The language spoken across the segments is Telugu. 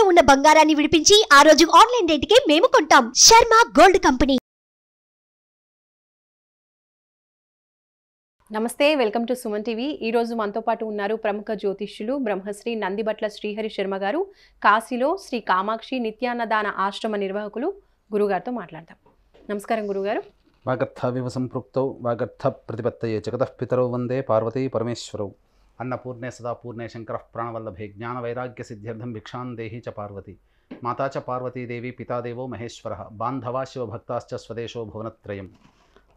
తాకట్టులో ఉన్న బంగారాన్ని విడిపించి ఆ రోజు ఆన్లైన్ కి మేము కొంటాం శర్మ గోల్డ్ కంపెనీ నమస్తే వెల్కమ్ టు సుమన్ టీవీ ఈరోజు మనతో పాటు ఉన్నారు ప్రముఖ జ్యోతిష్యులు బ్రహ్మశ్రీ నందిబట్ల శ్రీహరి శర్మ గారు కాశీలో శ్రీ కామాక్షి నిత్యాన్నదాన ఆశ్రమ నిర్వాహకులు గురుగారితో మాట్లాడతాం నమస్కారం గురుగారు వాగర్థ వివ సంపృక్తౌ వాగర్థ ప్రతిపత్తయే పితరౌ వందే పార్వతీ పరమేశ్వరౌ अन्नपूर्णे सदा पूर्णे शंकरः प्राणवल्लभे सिद्ध्यर्थम भिक्षा देहि च पार्वती माता च पार्वती देवी पिता देवो महेश्वर बांधवा शिवभक्ताश्च स्वदेशो भुवनत्रयं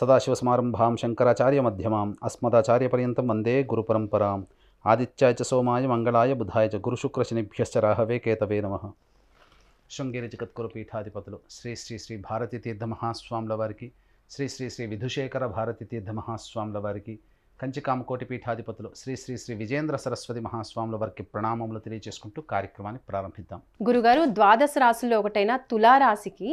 सदाशिवसमारम्भां शङ्कराचार्यमध्यमाम् अस्मदाचार्यपर्यन्तं वंदे गुरुपरंपरा आदिचाय च सोमाय मंगलाय बुधाय च गुरुशुक्रशनिभ्य राहवे केतवे नमः శృంగేరి श्री श्री श्री శ్రీ భారతీతీర్థ वारी श्री श्री श्री विधुशेखर విధుశేఖర భారతీతీర్థ మహాస్వాముల వారికి కంచికామ కోటి పీఠాధిపతులు శ్రీ శ్రీ శ్రీ విజేంద్ర సరస్వతి మహాస్వాముల వారికి ప్రణామములు తెలియజేసుకుంటూ కార్యక్రమాన్ని ప్రారంభిద్దాం గురుగారు ద్వాదశ రాశుల్లో ఒకటైన తులారాశికి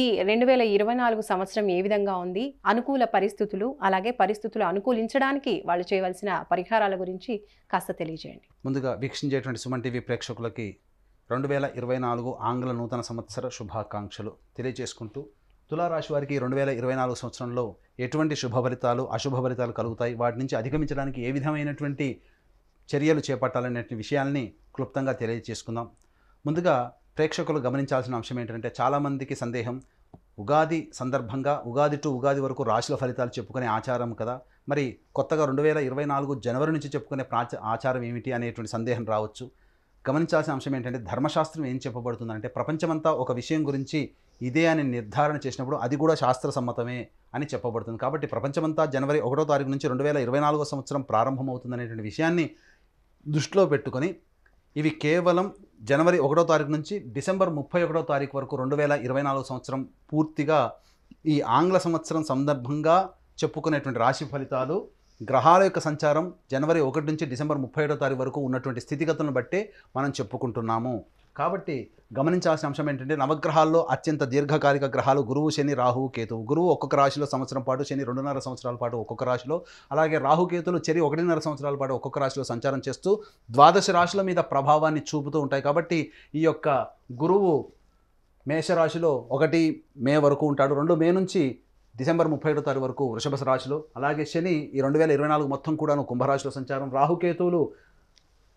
ఈ రెండు వేల ఇరవై నాలుగు సంవత్సరం ఏ విధంగా ఉంది అనుకూల పరిస్థితులు అలాగే పరిస్థితులు అనుకూలించడానికి వాళ్ళు చేయవలసిన పరిహారాల గురించి కాస్త తెలియజేయండి ముందుగా వీక్షించేటువంటి సుమన్ టీవీ ప్రేక్షకులకి రెండు వేల ఇరవై నాలుగు ఆంగ్ల నూతన సంవత్సర శుభాకాంక్షలు తెలియజేసుకుంటూ తులారాశి వారికి రెండు వేల ఇరవై నాలుగు సంవత్సరంలో ఎటువంటి శుభ ఫలితాలు అశుభ ఫలితాలు కలుగుతాయి వాటి నుంచి అధిగమించడానికి ఏ విధమైనటువంటి చర్యలు చేపట్టాలనే విషయాల్ని క్లుప్తంగా తెలియజేసుకుందాం ముందుగా ప్రేక్షకులు గమనించాల్సిన అంశం ఏంటంటే చాలామందికి సందేహం ఉగాది సందర్భంగా ఉగాది టు ఉగాది వరకు రాశుల ఫలితాలు చెప్పుకునే ఆచారం కదా మరి కొత్తగా రెండు వేల ఇరవై నాలుగు జనవరి నుంచి చెప్పుకునే ప్రాచ ఆచారం ఏమిటి అనేటువంటి సందేహం రావచ్చు గమనించాల్సిన అంశం ఏంటంటే ధర్మశాస్త్రం ఏం చెప్పబడుతుందంటే ప్రపంచమంతా ఒక విషయం గురించి ఇదే అని నిర్ధారణ చేసినప్పుడు అది కూడా శాస్త్ర సమ్మతమే అని చెప్పబడుతుంది కాబట్టి ప్రపంచమంతా జనవరి ఒకటో తారీఖు నుంచి రెండు వేల ఇరవై నాలుగో సంవత్సరం ప్రారంభమవుతుందనేటువంటి విషయాన్ని దృష్టిలో పెట్టుకొని ఇవి కేవలం జనవరి ఒకటో తారీఖు నుంచి డిసెంబర్ ముప్పై ఒకటో తారీఖు వరకు రెండు వేల ఇరవై నాలుగు సంవత్సరం పూర్తిగా ఈ ఆంగ్ల సంవత్సరం సందర్భంగా చెప్పుకునేటువంటి రాశి ఫలితాలు గ్రహాల యొక్క సంచారం జనవరి ఒకటి నుంచి డిసెంబర్ ముప్పై ఏడో తారీఖు వరకు ఉన్నటువంటి స్థితిగతులను బట్టే మనం చెప్పుకుంటున్నాము కాబట్టి గమనించాల్సిన అంశం ఏంటంటే నవగ్రహాల్లో అత్యంత దీర్ఘకాలిక గ్రహాలు గురువు శని రాహువు కేతువు గురువు ఒక్కొక్క రాశిలో సంవత్సరం పాటు శని రెండున్నర సంవత్సరాల పాటు ఒక్కొక్క రాశిలో అలాగే రాహుకేతులు చెరి ఒకటిన్నర సంవత్సరాల పాటు ఒక్కొక్క రాశిలో సంచారం చేస్తూ ద్వాదశ రాశుల మీద ప్రభావాన్ని చూపుతూ ఉంటాయి కాబట్టి ఈ యొక్క గురువు మేషరాశిలో ఒకటి మే వరకు ఉంటాడు రెండు మే నుంచి డిసెంబర్ ముప్పై ఏడో తారీఖు వరకు వృషభ రాశిలో అలాగే శని ఈ రెండు వేల ఇరవై నాలుగు మొత్తం కూడాను కుంభరాశిలో సంచారం రాహుకేతువులు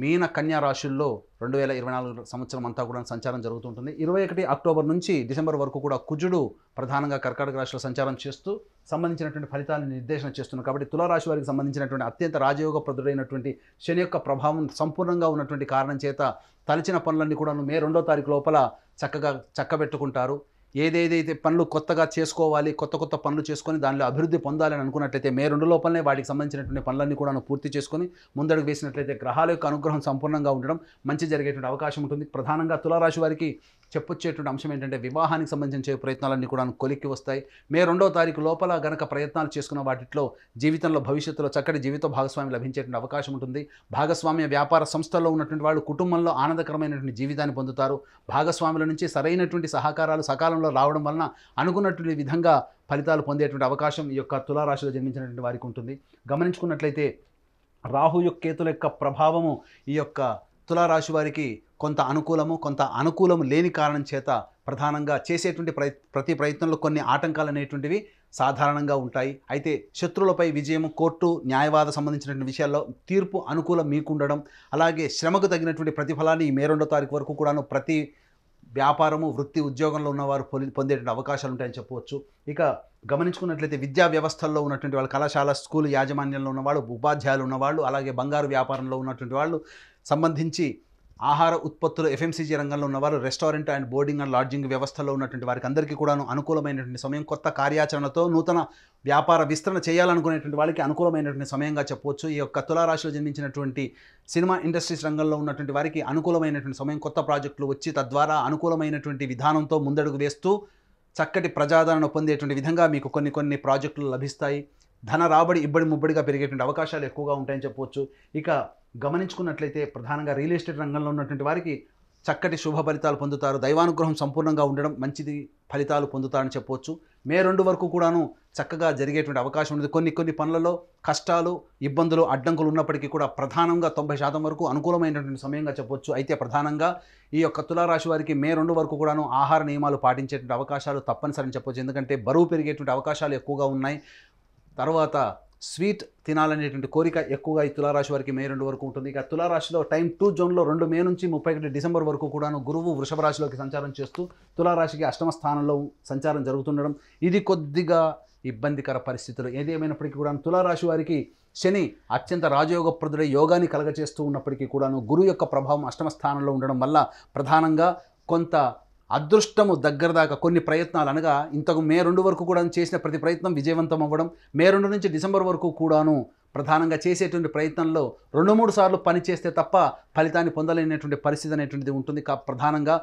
మీన కన్యా రాశుల్లో రెండు వేల ఇరవై నాలుగు సంవత్సరం అంతా కూడా సంచారం జరుగుతుంటుంది ఇరవై ఒకటి అక్టోబర్ నుంచి డిసెంబర్ వరకు కూడా కుజుడు ప్రధానంగా కర్కాటక రాశిలో సంచారం చేస్తూ సంబంధించినటువంటి ఫలితాలను నిర్దేశన చేస్తున్నారు కాబట్టి తులారాశి వారికి సంబంధించినటువంటి అత్యంత రాజయోగ ప్రదుడైనటువంటి శని యొక్క ప్రభావం సంపూర్ణంగా ఉన్నటువంటి కారణం చేత తలచిన పనులన్నీ కూడా మే రెండో తారీఖు లోపల చక్కగా చక్కబెట్టుకుంటారు ఏదేదైతే పనులు కొత్తగా చేసుకోవాలి కొత్త కొత్త పనులు చేసుకొని దానిలో అభివృద్ధి పొందాలని అనుకున్నట్లయితే మే రెండు లోపలనే వాటికి సంబంధించినటువంటి పనులన్నీ కూడా పూర్తి చేసుకొని ముందడుగు వేసినట్లయితే గ్రహాల యొక్క అనుగ్రహం సంపూర్ణంగా ఉండడం మంచి జరిగేటువంటి అవకాశం ఉంటుంది ప్రధానంగా తులారాశి వారికి చెప్పొచ్చేటువంటి అంశం ఏంటంటే వివాహానికి సంబంధించే ప్రయత్నాలన్నీ కూడా కొలిక్కి వస్తాయి మే రెండో తారీఖు లోపల గనక ప్రయత్నాలు చేసుకున్న వాటిలో జీవితంలో భవిష్యత్తులో చక్కటి జీవిత భాగస్వామి లభించేటువంటి అవకాశం ఉంటుంది భాగస్వామ్య వ్యాపార సంస్థల్లో ఉన్నటువంటి వాళ్ళు కుటుంబంలో ఆనందకరమైనటువంటి జీవితాన్ని పొందుతారు భాగస్వాముల నుంచి సరైనటువంటి సహకారాలు సకాలంలో రావడం వలన అనుకున్నటువంటి విధంగా ఫలితాలు పొందేటువంటి అవకాశం ఈ యొక్క తులారాశిలో జన్మించినటువంటి వారికి ఉంటుంది గమనించుకున్నట్లయితే రాహు యొక్క కేతుల యొక్క ప్రభావము ఈ యొక్క తులారాశి వారికి కొంత అనుకూలము కొంత అనుకూలము లేని కారణం చేత ప్రధానంగా చేసేటువంటి ప్రతి ప్రయత్నంలో కొన్ని ఆటంకాలు అనేటువంటివి సాధారణంగా ఉంటాయి అయితే శత్రువులపై విజయం కోర్టు న్యాయవాద సంబంధించినటువంటి విషయాల్లో తీర్పు అనుకూలం మీకుండడం అలాగే శ్రమకు తగినటువంటి ప్రతిఫలాన్ని ఈ మే రెండో తారీఖు వరకు కూడాను ప్రతి వ్యాపారము వృత్తి ఉద్యోగంలో ఉన్నవారు పొందేటువంటి అవకాశాలు ఉంటాయని చెప్పవచ్చు ఇక గమనించుకున్నట్లయితే విద్యా వ్యవస్థల్లో ఉన్నటువంటి వాళ్ళు కళాశాల స్కూల్ యాజమాన్యంలో ఉన్నవాళ్ళు ఉపాధ్యాయులు ఉన్నవాళ్ళు అలాగే బంగారు వ్యాపారంలో ఉన్నటువంటి వాళ్ళు సంబంధించి ఆహార ఉత్పత్తులు ఎఫ్ఎంసీజీ రంగంలో ఉన్నవారు restaurant and boarding and lodging వ్యవస్థలో ఉన్నటువంటి వారికి అందరికీ కూడాను అనుకూలమైనటువంటి సమయం కొత్త కార్యాచరణతో నూతన వ్యాపార విస్తరణ చేయాలనుకునేటువంటి వాళ్ళకి అనుకూలమైనటువంటి సమయంగా చెప్పవచ్చు ఈ యొక్క తులారాశిలో జన్మించినటువంటి సినిమా ఇండస్ట్రీస్ రంగంలో ఉన్నటువంటి వారికి అనుకూలమైనటువంటి సమయం కొత్త ప్రాజెక్టులు వచ్చి తద్వారా అనుకూలమైనటువంటి విధానంతో ముందడుగు వేస్తూ చక్కటి ప్రజాదరణ పొందేటువంటి విధంగా మీకు కొన్ని కొన్ని ప్రాజెక్టులు లభిస్తాయి ధన రాబడి ఇబ్బడి ముబ్బడిగా పెరిగేటువంటి అవకాశాలు ఎక్కువగా ఉంటాయని చెప్పవచ్చు ఇక గమనించుకున్నట్లయితే ప్రధానంగా రియల్ ఎస్టేట్ రంగంలో ఉన్నటువంటి వారికి చక్కటి శుభ ఫలితాలు పొందుతారు దైవానుగ్రహం సంపూర్ణంగా ఉండడం మంచిది ఫలితాలు పొందుతారని చెప్పవచ్చు మే రెండు వరకు కూడాను చక్కగా జరిగేటువంటి అవకాశం ఉంది కొన్ని కొన్ని పనులలో కష్టాలు ఇబ్బందులు అడ్డంకులు ఉన్నప్పటికీ కూడా ప్రధానంగా తొంభై శాతం వరకు అనుకూలమైనటువంటి సమయంగా చెప్పవచ్చు అయితే ప్రధానంగా ఈ యొక్క తులారాశి వారికి మే రెండు వరకు కూడాను ఆహార నియమాలు పాటించేటువంటి అవకాశాలు తప్పనిసరి అని చెప్పవచ్చు ఎందుకంటే బరువు పెరిగేటువంటి అవకాశాలు ఎక్కువగా ఉన్నాయి తర్వాత స్వీట్ తినాలనేటువంటి కోరిక ఎక్కువగా ఈ తులారాశి వారికి మే రెండు వరకు ఉంటుంది ఇక తులారాశిలో టైం టూ జోన్లో రెండు మే నుంచి ముప్పై ఒకటి డిసెంబర్ వరకు కూడాను గురువు వృషభ రాశిలోకి సంచారం చేస్తూ తులారాశికి అష్టమ స్థానంలో సంచారం జరుగుతుండడం ఇది కొద్దిగా ఇబ్బందికర పరిస్థితులు ఏదేమైనప్పటికీ కూడా తులారాశి వారికి శని అత్యంత రాజయోగప్రదుడై యోగాన్ని కలగచేస్తూ ఉన్నప్పటికీ కూడాను గురువు యొక్క ప్రభావం అష్టమ స్థానంలో ఉండడం వల్ల ప్రధానంగా కొంత అదృష్టము దగ్గర దాకా కొన్ని ప్రయత్నాలు అనగా ఇంతకు మే రెండు వరకు కూడా చేసిన ప్రతి ప్రయత్నం విజయవంతం అవ్వడం మే రెండు నుంచి డిసెంబర్ వరకు కూడాను ప్రధానంగా చేసేటువంటి ప్రయత్నంలో రెండు మూడు సార్లు పనిచేస్తే తప్ప ఫలితాన్ని పొందలేనటువంటి పరిస్థితి అనేటువంటిది ఉంటుంది కా ప్రధానంగా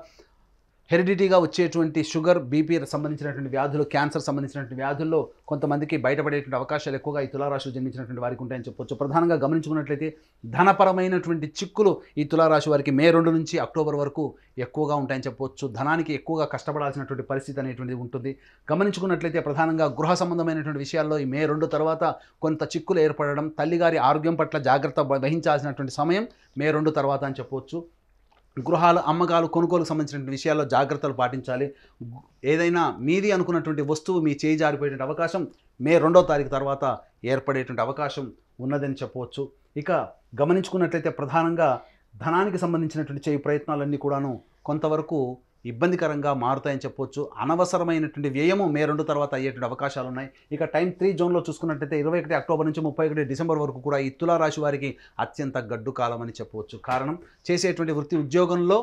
హెరిడిటీగా వచ్చేటువంటి షుగర్ బీపీ సంబంధించినటువంటి వ్యాధులు క్యాన్సర్ సంబంధించినటువంటి వ్యాధుల్లో కొంతమందికి బయటపడేటువంటి అవకాశాలు ఎక్కువగా ఈ తులారాశిలో జన్మించినటువంటి వారికి ఉంటాయని చెప్పొచ్చు ప్రధానంగా గమనించుకున్నట్లయితే ధనపరమైనటువంటి చిక్కులు ఈ తులారాశి వారికి మే రెండు నుంచి అక్టోబర్ వరకు ఎక్కువగా ఉంటాయని చెప్పొచ్చు ధనానికి ఎక్కువగా కష్టపడాల్సినటువంటి పరిస్థితి అనేటువంటిది ఉంటుంది గమనించుకున్నట్లయితే ప్రధానంగా గృహ సంబంధమైనటువంటి విషయాల్లో ఈ మే రెండు తర్వాత కొంత చిక్కులు ఏర్పడడం తల్లిగారి ఆరోగ్యం పట్ల జాగ్రత్త వహించాల్సినటువంటి సమయం మే రెండు తర్వాత అని చెప్పవచ్చు గృహాలు అమ్మకాలు కొనుగోలు సంబంధించిన విషయాల్లో జాగ్రత్తలు పాటించాలి ఏదైనా మీది అనుకున్నటువంటి వస్తువు మీ చేయి జారిపోయేటువంటి అవకాశం మే రెండో తారీఖు తర్వాత ఏర్పడేటువంటి అవకాశం ఉన్నదని చెప్పవచ్చు ఇక గమనించుకున్నట్లయితే ప్రధానంగా ధనానికి సంబంధించినటువంటి చేయి ప్రయత్నాలన్నీ కూడాను కొంతవరకు ఇబ్బందికరంగా మారుతాయని చెప్పొచ్చు అనవసరమైనటువంటి వ్యయము మే రెండు తర్వాత అయ్యేటువంటి అవకాశాలు ఉన్నాయి ఇక టైం త్రీ జోన్లో చూసుకున్నట్టయితే ఇరవై ఒకటి అక్టోబర్ నుంచి ముప్పై ఒకటి డిసెంబర్ వరకు కూడా ఈ తులారాశి వారికి అత్యంత గడ్డు కాలం అని చెప్పవచ్చు కారణం చేసేటువంటి వృత్తి ఉద్యోగంలో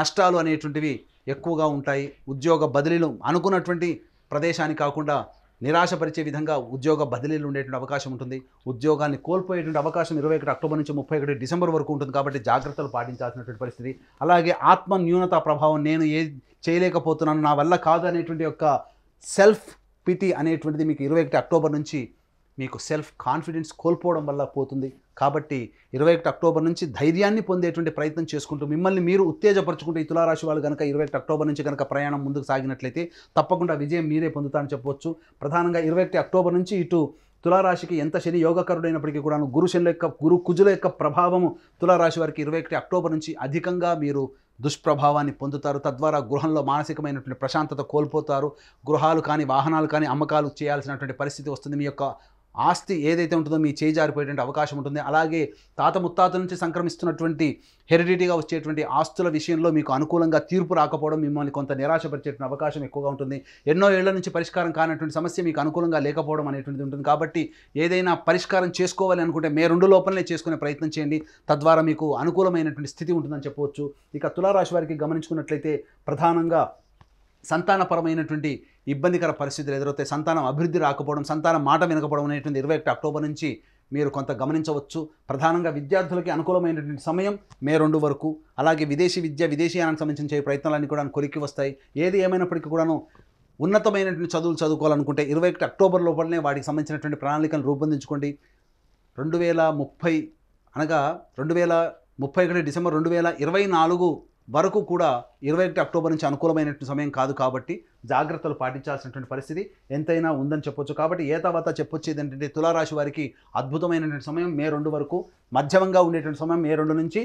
నష్టాలు అనేటువంటివి ఎక్కువగా ఉంటాయి ఉద్యోగ బదిలీలు అనుకున్నటువంటి ప్రదేశాన్ని కాకుండా నిరాశపరిచే విధంగా ఉద్యోగ బదిలీలు ఉండేటువంటి అవకాశం ఉంటుంది ఉద్యోగాన్ని కోల్పోయేటువంటి అవకాశం ఇరవై ఒకటి అక్టోబర్ నుంచి ముప్పై ఒకటి డిసెంబర్ వరకు ఉంటుంది కాబట్టి జాగ్రత్తలు పాటించాల్సినటువంటి పరిస్థితి అలాగే ఆత్మ న్యూనత ప్రభావం నేను ఏ చేయలేకపోతున్నాను నా వల్ల కాదు అనేటువంటి యొక్క సెల్ఫ్ పిటి అనేటువంటిది మీకు ఇరవై ఒకటి అక్టోబర్ నుంచి మీకు సెల్ఫ్ కాన్ఫిడెన్స్ కోల్పోవడం వల్ల పోతుంది కాబట్టి ఇరవై ఒకటి అక్టోబర్ నుంచి ధైర్యాన్ని పొందేటువంటి ప్రయత్నం చేసుకుంటూ మిమ్మల్ని మీరు ఉత్తేజపరచుకుంటే ఈ తులారాశి వాళ్ళు కనుక ఇరవై ఒకటి అక్టోబర్ నుంచి కనుక ప్రయాణం ముందుకు సాగినట్లయితే తప్పకుండా విజయం మీరే పొందుతారని చెప్పవచ్చు ప్రధానంగా ఇరవై ఒకటి అక్టోబర్ నుంచి ఇటు తులారాశికి ఎంత శని యోగకరుడైనప్పటికీ కూడాను గురు శనుల యొక్క గురు కుజుల యొక్క ప్రభావము తులారాశి వారికి ఇరవై ఒకటి అక్టోబర్ నుంచి అధికంగా మీరు దుష్ప్రభావాన్ని పొందుతారు తద్వారా గృహంలో మానసికమైనటువంటి ప్రశాంతత కోల్పోతారు గృహాలు కానీ వాహనాలు కానీ అమ్మకాలు చేయాల్సినటువంటి పరిస్థితి వస్తుంది మీ యొక్క ఆస్తి ఏదైతే ఉంటుందో మీ చేయి జారిపోయేటువంటి అవకాశం ఉంటుంది అలాగే తాత ముత్తాతల నుంచి సంక్రమిస్తున్నటువంటి హెరిడిటీగా వచ్చేటువంటి ఆస్తుల విషయంలో మీకు అనుకూలంగా తీర్పు రాకపోవడం మిమ్మల్ని కొంత నిరాశపరిచేటువంటి అవకాశం ఎక్కువగా ఉంటుంది ఎన్నో ఏళ్ల నుంచి పరిష్కారం కానటువంటి సమస్య మీకు అనుకూలంగా లేకపోవడం అనేటువంటిది ఉంటుంది కాబట్టి ఏదైనా పరిష్కారం చేసుకోవాలి అనుకుంటే మే రెండు లోపలనే చేసుకునే ప్రయత్నం చేయండి తద్వారా మీకు అనుకూలమైనటువంటి స్థితి ఉంటుందని చెప్పవచ్చు ఇక తులారాశి వారికి గమనించుకున్నట్లయితే ప్రధానంగా సంతానపరమైనటువంటి ఇబ్బందికర పరిస్థితులు ఎదురవుతాయి సంతానం అభివృద్ధి రాకపోవడం సంతానం మాట వినకపోవడం అనేటువంటి ఇరవై ఒకటి అక్టోబర్ నుంచి మీరు కొంత గమనించవచ్చు ప్రధానంగా విద్యార్థులకి అనుకూలమైనటువంటి సమయం మే రెండు వరకు అలాగే విదేశీ విద్య సంబంధించిన సంబంధించే ప్రయత్నాలన్నీ కూడా కొరికి వస్తాయి ఏది ఏమైనప్పటికీ కూడాను ఉన్నతమైనటువంటి చదువులు చదువుకోవాలనుకుంటే ఇరవై ఒకటి అక్టోబర్ లోపలనే వాటికి సంబంధించినటువంటి ప్రణాళికను రూపొందించుకోండి రెండు వేల ముప్పై అనగా రెండు వేల ముప్పై ఒకటి డిసెంబర్ రెండు వేల ఇరవై నాలుగు వరకు కూడా ఇరవై ఒకటి అక్టోబర్ నుంచి అనుకూలమైనటువంటి సమయం కాదు కాబట్టి జాగ్రత్తలు పాటించాల్సినటువంటి పరిస్థితి ఎంతైనా ఉందని చెప్పొచ్చు కాబట్టి ఏ తర్వాత చెప్పొచ్చేది ఏంటంటే తులారాశి వారికి అద్భుతమైనటువంటి సమయం మే రెండు వరకు మధ్యమంగా ఉండేటువంటి సమయం మే రెండు నుంచి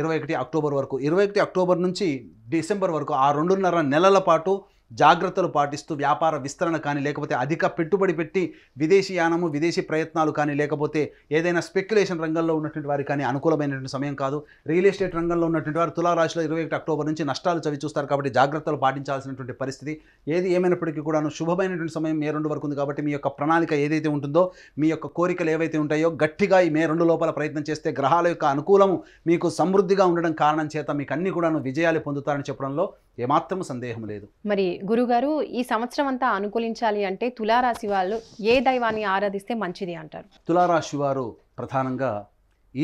ఇరవై ఒకటి అక్టోబర్ వరకు ఇరవై ఒకటి అక్టోబర్ నుంచి డిసెంబర్ వరకు ఆ రెండున్నర నెలల పాటు జాగ్రత్తలు పాటిస్తూ వ్యాపార విస్తరణ కానీ లేకపోతే అధిక పెట్టుబడి పెట్టి విదేశీ యానము విదేశీ ప్రయత్నాలు కానీ లేకపోతే ఏదైనా స్పెక్యులేషన్ రంగంలో ఉన్నటువంటి వారికి కానీ అనుకూలమైనటువంటి సమయం కాదు రియల్ ఎస్టేట్ రంగంలో ఉన్నటువంటి వారు తులారాశిలో ఇరవై ఒకటి అక్టోబర్ నుంచి నష్టాలు చవి చూస్తారు కాబట్టి జాగ్రత్తలు పాటించాల్సినటువంటి పరిస్థితి ఏది ఏమైనప్పటికీ కూడాను శుభమైనటువంటి సమయం మే రెండు వరకు ఉంది కాబట్టి మీ యొక్క ప్రణాళిక ఏదైతే ఉంటుందో మీ యొక్క కోరికలు ఏవైతే ఉంటాయో గట్టిగా ఈ మే రెండు లోపల ప్రయత్నం చేస్తే గ్రహాల యొక్క అనుకూలము మీకు సమృద్ధిగా ఉండడం కారణం చేత మీకు అన్ని కూడాను విజయాలు పొందుతారని చెప్పడంలో ఏమాత్రం సందేహం లేదు మరి గురుగారు ఈ సంవత్సరం అంతా అనుకూలించాలి అంటే తులారాశి వాళ్ళు ఏ దైవాన్ని ఆరాధిస్తే మంచిది అంటారు తులారాశి వారు ప్రధానంగా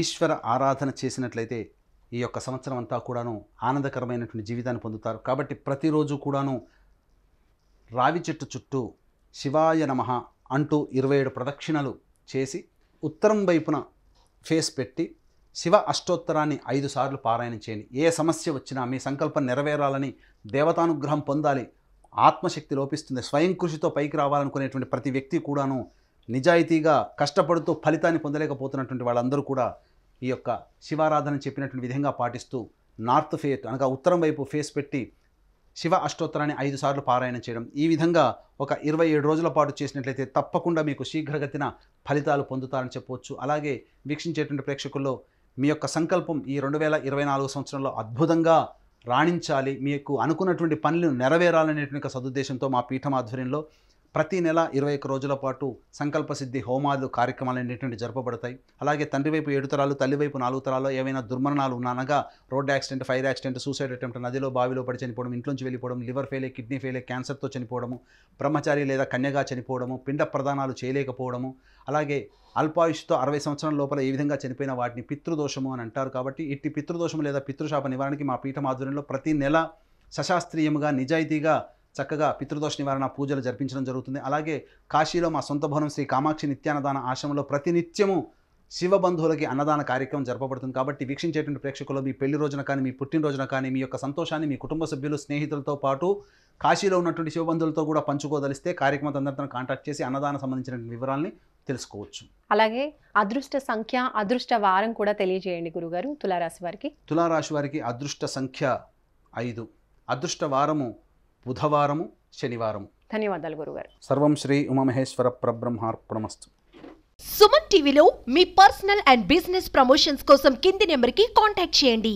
ఈశ్వర ఆరాధన చేసినట్లయితే ఈ యొక్క సంవత్సరం అంతా కూడాను ఆనందకరమైనటువంటి జీవితాన్ని పొందుతారు కాబట్టి ప్రతిరోజు కూడాను రావి చెట్టు చుట్టూ శివాయ నమ అంటూ ఇరవై ఏడు ప్రదక్షిణలు చేసి ఉత్తరం వైపున ఫేస్ పెట్టి శివ అష్టోత్తరాన్ని ఐదు సార్లు పారాయణ చేయండి ఏ సమస్య వచ్చినా మీ సంకల్పం నెరవేరాలని దేవతానుగ్రహం పొందాలి ఆత్మశక్తి లోపిస్తుంది స్వయం కృషితో పైకి రావాలనుకునేటువంటి ప్రతి వ్యక్తి కూడాను నిజాయితీగా కష్టపడుతూ ఫలితాన్ని పొందలేకపోతున్నటువంటి వాళ్ళందరూ కూడా ఈ యొక్క శివారాధన చెప్పినటువంటి విధంగా పాటిస్తూ నార్త్ ఫేస్ అనగా ఉత్తరం వైపు ఫేస్ పెట్టి శివ అష్టోత్తరాన్ని ఐదు సార్లు పారాయణ చేయడం ఈ విధంగా ఒక ఇరవై ఏడు రోజుల పాటు చేసినట్లయితే తప్పకుండా మీకు శీఘ్రగతిన ఫలితాలు పొందుతారని చెప్పవచ్చు అలాగే వీక్షించేటువంటి ప్రేక్షకుల్లో మీ యొక్క సంకల్పం ఈ రెండు వేల ఇరవై నాలుగు సంవత్సరంలో అద్భుతంగా రాణించాలి మీకు అనుకున్నటువంటి పనులు నెరవేరాలనేటువంటి సదుద్దేశంతో మా పీఠం ఆధ్వర్యంలో ప్రతి నెల ఇరవై ఒక్క రోజుల పాటు సంకల్ప సిద్ధి హోమాలు కార్యక్రమాలు అనేటువంటి జరపబడతాయి అలాగే తండ్రి వైపు ఏడు తరాలు తల్లి వైపు నాలుగు తరాలు ఏవైనా దుర్మరణాలు ఉన్నానగా road accident fire accident suicide attempt నదిలో బావిలో పడి చనిపోవడం ఇంట్లోంచి వెళ్ళిపోవడం లివర్ ఫెయిలే కిడ్నీ ఫెయిలే క్యాన్సర్తో చనిపోవడము బ్రహ్మచారి లేదా కన్యగా చనిపోవడము పిండ ప్రదానాలు చేయలేకపోవడము అలాగే అల్పాయుష్తో అరవై సంవత్సరాల లోపల ఏ విధంగా చనిపోయిన వాటిని పితృదోషము అని అంటారు కాబట్టి ఇట్టి పితృదోషము లేదా పితృశాప నివారణకి మా పీఠ మాధుర్యంలో ప్రతి నెల సశాస్త్రీయంగా నిజాయితీగా చక్కగా పితృదోష నివారణ పూజలు జరిపించడం జరుగుతుంది అలాగే కాశీలో మా సొంత భవనం శ్రీ కామాక్షి నిత్యాన్నదాన ఆశ్రమంలో ప్రతినిత్యము శివబంధువులకి అన్నదాన కార్యక్రమం జరపబడుతుంది కాబట్టి వీక్షించేటువంటి ప్రేక్షకులు మీ పెళ్లి రోజున కానీ మీ పుట్టినరోజున కానీ మీ యొక్క సంతోషాన్ని మీ కుటుంబ సభ్యులు స్నేహితులతో పాటు కాశీలో ఉన్నటువంటి శివబంధువులతో కూడా పంచుకోదలిస్తే కార్యక్రమం అందరితో కాంటాక్ట్ చేసి అన్నదానం సంబంధించిన వివరాలని తెలుసుకోవచ్చు అలాగే అదృష్ట సంఖ్య అదృష్ట వారం కూడా తెలియజేయండి గురుగారు తులారాశి వారికి తులారాశి వారికి అదృష్ట సంఖ్య ఐదు అదృష్ట వారము బుధవారము శనివారము ధన్యవాదాలు గురుగారు సర్వం శ్రీ ఉమామహేశ్వర ప్రబ్రహ్మార్పణమస్తు సుమన్ టీవీలో మీ పర్సనల్ అండ్ బిజినెస్ ప్రమోషన్స్ కోసం కింది నెంబర్కి కాంటాక్ట్ చేయండి